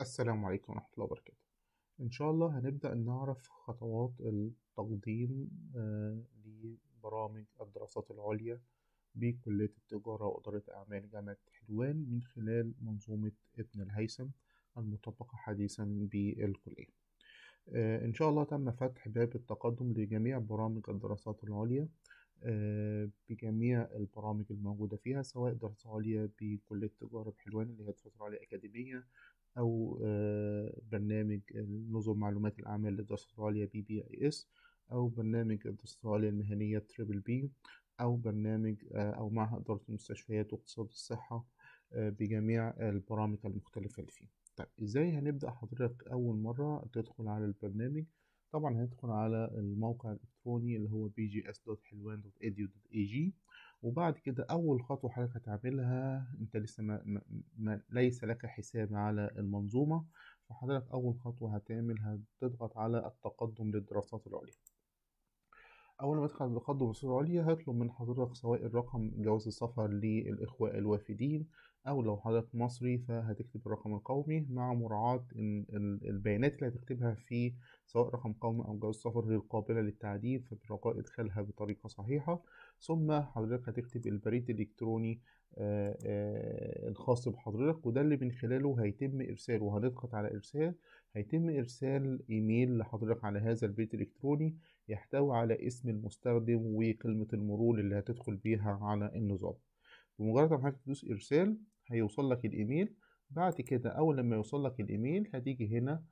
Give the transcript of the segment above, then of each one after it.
السلام عليكم ورحمة الله وبركاته إن شاء الله هنبدأ نعرف خطوات التقديم آه، لبرامج الدراسات العليا بكلية التجارة وإدارة أعمال جامعة حلوان من خلال منظومة ابن الهيثم المطبقة حديثا بالكلية آه، إن شاء الله تم فتح باب التقدم لجميع برامج الدراسات العليا آه، بجميع البرامج الموجودة فيها سواء دراسة عليا بكلية التجارة بحلوان اللي هي دراسة عليا أكاديمية او آه، برنامج نظم معلومات الاعمال لدى استراليا بي بي اي اس او برنامج استراليا المهنيه تريبل بي او برنامج آه، او معهد اداره المستشفيات واقتصاد الصحه آه، بجميع البرامج المختلفه اللي فيه طيب ازاي هنبدا حضرتك اول مره تدخل على البرنامج طبعا هندخل على الموقع الالكتروني اللي هو bgs.helwan.edu.ag وبعد كده أول خطوة حضرتك هتعملها أنت لسه ما, ما, ليس لك حساب على المنظومة فحضرتك أول خطوة هتعملها تضغط على التقدم للدراسات العليا أول ما تدخل تقدم الدراسات العليا هطلب من حضرتك سواء الرقم جواز السفر للإخوة الوافدين أو لو حضرتك مصري فهتكتب الرقم القومي مع مراعاة البيانات اللي هتكتبها في سواء رقم قومي أو جواز سفر غير قابلة للتعديل فبرجاء إدخالها بطريقة صحيحة ثم حضرتك هتكتب البريد الالكتروني آه، آه، الخاص بحضرتك وده اللي من خلاله هيتم ارسال وهنضغط على ارسال هيتم ارسال ايميل لحضرتك على هذا البريد الالكتروني يحتوي على اسم المستخدم وكلمة المرور اللي هتدخل بيها على النظام بمجرد ما حضرتك تدوس ارسال هيوصل لك الايميل بعد كده اول لما يوصل لك الايميل هتيجي هنا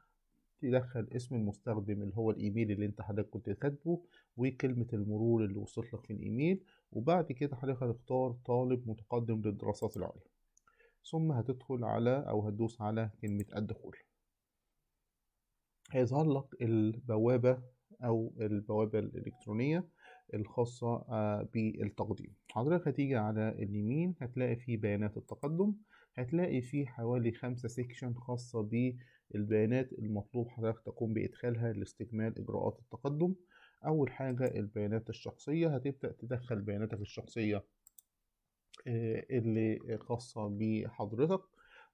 تدخل اسم المستخدم اللي هو الايميل اللي انت حضرتك كنت كاتبه وكلمة المرور اللي وصلت لك في الايميل وبعد كده حضرتك هتختار طالب متقدم للدراسات العليا ثم هتدخل على او هتدوس على كلمة الدخول هيظهر لك البوابة او البوابة الالكترونية الخاصة آه، بالتقديم حضرتك هتيجي على اليمين هتلاقي فيه بيانات التقدم هتلاقي فيه حوالي خمسة سيكشن خاصة بالبيانات المطلوب حضرتك تقوم بإدخالها لاستكمال إجراءات التقدم أول حاجة البيانات الشخصية هتبدأ تدخل بياناتك الشخصية آه، اللي خاصة بحضرتك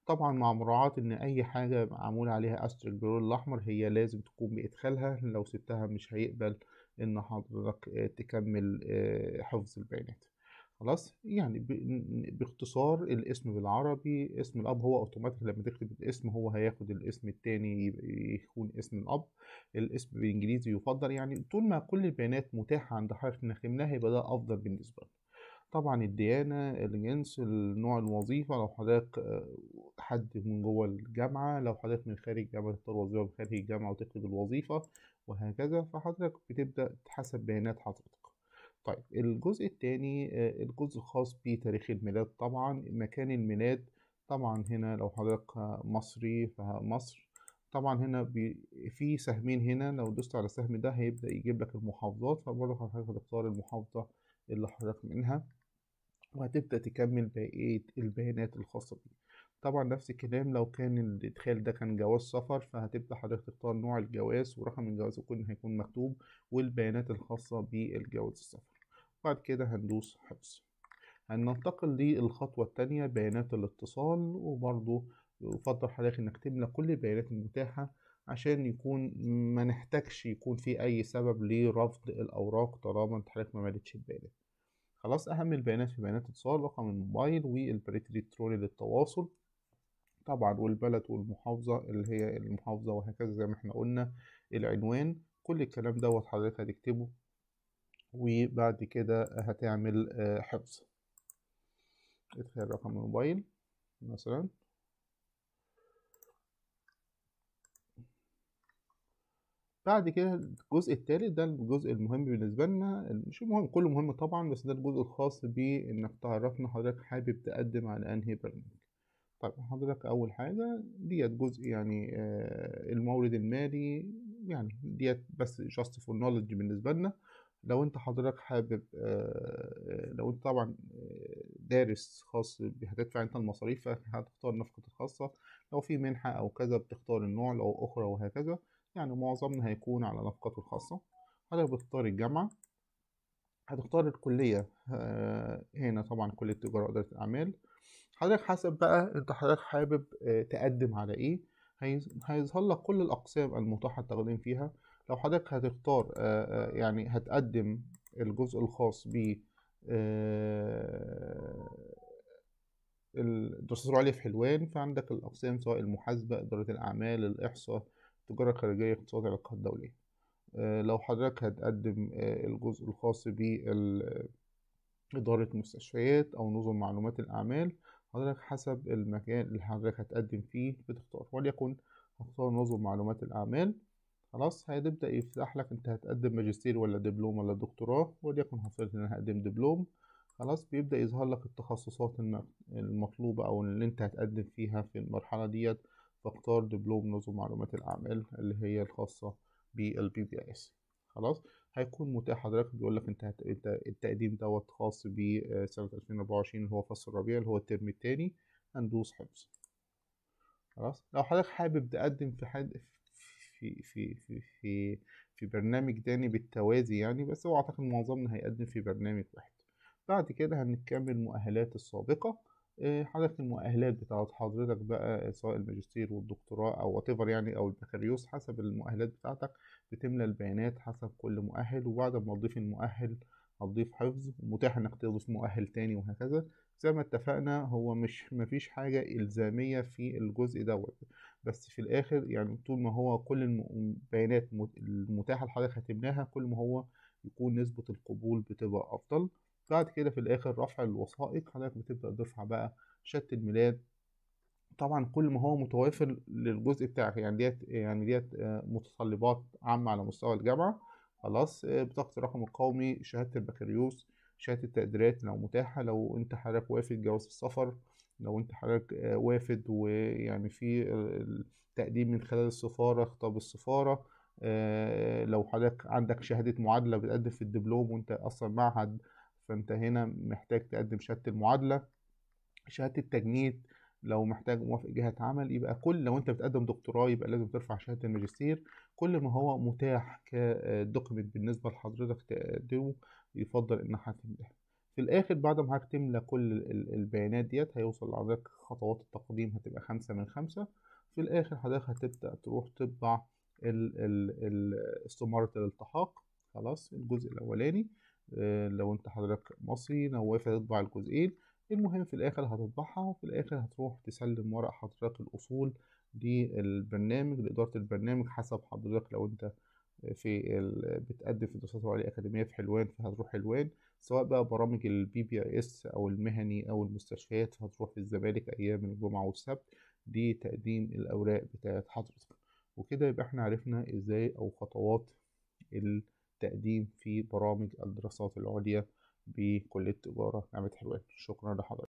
طبعا مع مراعاة ان اي حاجة معمول عليها أسترك البلور الاحمر هي لازم تقوم بادخالها لو سبتها مش هيقبل ان حضرتك آه، تكمل آه، حفظ البيانات خلاص يعني باختصار الاسم بالعربي اسم الاب هو اوتوماتيك لما تكتب الاسم هو هياخد الاسم التاني يكون اسم الاب الاسم بالانجليزي يفضل يعني طول ما كل البيانات متاحه عند حضرتك انك تملاها يبقى ده افضل بالنسبه لك طبعا الديانة الجنس نوع الوظيفة لو حضرتك آه، حد من جوه الجامعة لو حضرتك من خارج الجامعة تختار وظيفة من خارج الجامعة وتكتب الوظيفة وهكذا فحضرتك بتبدأ تحسب بيانات حضرتك طيب الجزء الثاني آه، الجزء الخاص بتاريخ الميلاد طبعا مكان الميلاد طبعا هنا لو حضرتك مصري فمصر طبعا هنا في سهمين هنا لو دوست على السهم ده هيبدأ يجيب لك المحافظات فبرضه حضرتك هتختار المحافظة اللي حضرتك منها وهتبدأ تكمل بقية البيانات الخاصة بيك طبعا نفس الكلام لو كان الادخال ده كان جواز سفر فهتبدأ حضرتك تختار نوع الجواز ورقم الجواز يكون هيكون مكتوب والبيانات الخاصة بالجواز السفر بعد كده هندوس حفظ هننتقل للخطوة التانية بيانات الاتصال وبرضه يفضل حضرتك انك تملى كل البيانات المتاحة عشان يكون ما نحتاجش يكون في اي سبب لرفض الاوراق طالما انت حضرتك ما مالتش البيانات خلاص اهم البيانات في بيانات الاتصال رقم الموبايل والبريد الالكتروني للتواصل طبعا والبلد والمحافظة اللي هي المحافظة وهكذا زي ما احنا قلنا العنوان كل الكلام دوت حضرتك هتكتبه وبعد كده هتعمل آه، حفظ ادخل رقم الموبايل مثلا بعد كده الجزء الثالث ده الجزء المهم بالنسبه لنا مش مهم كله مهم طبعا بس ده الجزء الخاص بانك تعرفنا حضرتك حابب تقدم على انهي برنامج طيب حضرتك أول حاجة ديت جزء يعني المورد المالي يعني ديت بس جاست فور نولج بالنسبة لنا لو انت حضرتك حابب لو انت طبعا دارس خاص هتدفع انت المصاريف فهتختار نفقة الخاصة لو في منحة او كذا بتختار النوع لو اخرى وهكذا يعني معظمنا هيكون على نفقته الخاصة حضرتك بتختار الجامعة هتختار الكلية هنا طبعا كلية تجارة وإدارة الأعمال حضرتك حسب بقى انت حضرتك حابب آه، تقدم على ايه هيظهر لك كل الاقسام المتاحه التقديم فيها لو حضرتك هتختار آه، آه، يعني هتقدم الجزء الخاص ب الدكتور علي في حلوان فعندك الاقسام سواء المحاسبه اداره الاعمال الاحصاء التجاره الخارجيه اقتصاد العلاقات الدوليه لو حضرتك هتقدم الجزء الخاص بإدارة مستشفيات أو نظم معلومات الأعمال حضرتك حسب المكان اللي حضرتك هتقدم فيه بتختار وليكن هختار نظم معلومات الأعمال خلاص هيبدأ يفتح لك أنت هتقدم ماجستير ولا دبلوم ولا دكتوراه وليكن هفترض إن أنا هقدم دبلوم خلاص بيبدأ يظهر لك التخصصات المطلوبة أو اللي أنت هتقدم فيها في المرحلة ديت فاختار دبلوم نظم معلومات الأعمال اللي هي الخاصة بالبي بي اس خلاص هيكون متاح حضرتك بيقول لك انت التقديم دوت خاص بسنة آه، 2024 اللي هو فصل الربيع اللي هو الترم الثاني هندوس حفظ خلاص لو حضرتك حابب تقدم في حد في في في في في برنامج تاني بالتوازي يعني بس هو اعتقد معظمنا هيقدم في برنامج واحد بعد كده هنكمل مؤهلات السابقة إيه، حضرتك المؤهلات بتاعت حضرتك بقى سواء الماجستير والدكتوراه او واتيفر يعني او البكالوريوس حسب المؤهلات بتاعتك بتملى البيانات حسب كل مؤهل وبعد ما تضيف المؤهل هتضيف حفظ ومتاح انك تضيف مؤهل تاني وهكذا زي ما اتفقنا هو مش مفيش حاجة إلزامية في الجزء دوت بس في الآخر يعني طول ما هو كل البيانات المتاحة لحضرتك هتملاها كل ما هو يكون نسبة القبول بتبقى أفضل بعد كده في الاخر رفع الوثائق حضرتك بتبدا ترفع بقى شهاده الميلاد طبعا كل ما هو متوافر للجزء بتاعك يعني ديت يعني ديت آه، متطلبات عامه على مستوى الجامعه خلاص بطاقه الرقم القومي شهاده البكالوريوس شهاده التقديرات لو متاحه لو انت حضرتك وافد جواز السفر لو انت حضرتك آه، وافد ويعني في التقديم من خلال السفاره خطاب السفاره آه، لو حضرتك عندك شهاده معادله بتقدم في الدبلوم وانت اصلا معهد فانت هنا محتاج تقدم شهاده المعادله شهاده التجنيد لو محتاج موافق جهة عمل يبقى كل لو انت بتقدم دكتوراه يبقى لازم ترفع شهادة الماجستير كل ما هو متاح كدوكيمنت بالنسبة لحضرتك تقدمه يفضل حضرتك هتملاه في الاخر بعد ما حضرتك تملى كل البيانات ديت هيوصل لحضرتك خطوات التقديم هتبقى خمسة من خمسة في الاخر حضرتك هتبدأ تروح تطبع استمارة الالتحاق خلاص الجزء الاولاني لو انت حضرتك مصري نوافة وافق تطبع الجزئين المهم في الاخر هتطبعها وفي الاخر هتروح تسلم ورق حضرتك الاصول للبرنامج لاداره البرنامج حسب حضرتك لو انت في ال... بتقدم في الدراسات العليا الأكاديمية في حلوان فهتروح حلوان سواء بقى برامج البي بي اس أو المهني أو المستشفيات فهتروح في الزمالك أيام الجمعة والسبت لتقديم الأوراق بتاعة حضرتك وكده يبقى احنا عرفنا ازاي أو خطوات ال التقديم في برامج الدراسات العليا بكلية تجارة جامعة حلوان شكرا لحضرتك